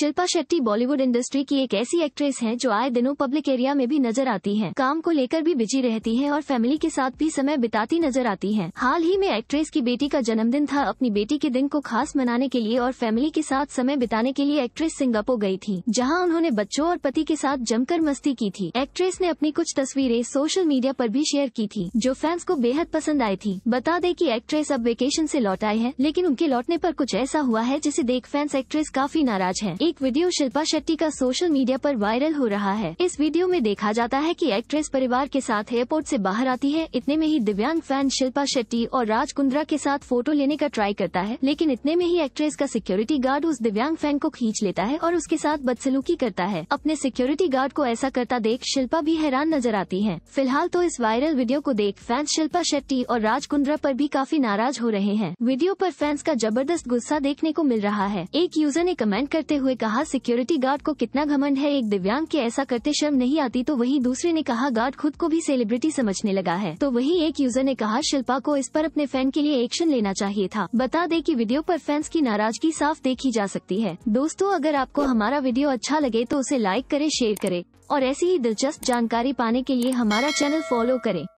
Shilpa Shetty Bollywood industry की एक ऐसी एक्ट्रेस हैं जो आए दिनों पब्लिक एरिया में भी नजर आती हैं। काम को लेकर भी बिजी रहती हैं और फैमिली के साथ भी समय बिताती नजर आती हैं। हाल ही में एक्ट्रेस की बेटी का जन्मदिन था अपनी बेटी के दिन को खास मनाने के लिए और फैमिली के साथ समय बिताने के लिए एक्ट्रेस सिंगापुर गयी थी जहाँ उन्होंने बच्चों और पति के साथ जमकर मस्ती की थी एक्ट्रेस ने अपनी कुछ तस्वीरें सोशल मीडिया आरोप भी शेयर की थी जो फैंस को बेहद पसंद आई थी बता दे की एक्ट्रेस अब वेकेशन ऐसी लौट आए है लेकिन उनके लौटने आरोप कुछ ऐसा हुआ है जिसे देख फैंस एक्ट्रेस काफी नाराज है एक वीडियो शिल्पा शेट्टी का सोशल मीडिया पर वायरल हो रहा है इस वीडियो में देखा जाता है कि एक्ट्रेस परिवार के साथ एयरपोर्ट से बाहर आती है इतने में ही दिव्यांग फैन शिल्पा शेट्टी और राज कुंद्रा के साथ फोटो लेने का ट्राई करता है लेकिन इतने में ही एक्ट्रेस का सिक्योरिटी गार्ड उस दिव्यांग फैन को खींच लेता है और उसके साथ बदसलूकी करता है अपने सिक्योरिटी गार्ड को ऐसा करता देख शिल्पा भी हैरान नजर आती है फिलहाल तो इस वायरल वीडियो को देख फैंस शिल्पा शेट्टी और राज कुंद्रा आरोप भी काफी नाराज हो रहे हैं वीडियो आरोप फैंस का जबरदस्त गुस्सा देखने को मिल रहा है एक यूजर ने कमेंट करते हुए कहा सिक्योरिटी गार्ड को कितना घमंड है एक दिव्यांग के ऐसा करते शर्म नहीं आती तो वहीं दूसरे ने कहा गार्ड खुद को भी सेलिब्रिटी समझने लगा है तो वहीं एक यूजर ने कहा शिल्पा को इस पर अपने फैन के लिए एक्शन लेना चाहिए था बता दे की वीडियो आरोप फैंस की नाराजगी साफ देखी जा सकती है दोस्तों अगर आपको हमारा वीडियो अच्छा लगे तो उसे लाइक करे शेयर करे और ऐसी ही दिलचस्प जानकारी पाने के लिए हमारा चैनल फॉलो करें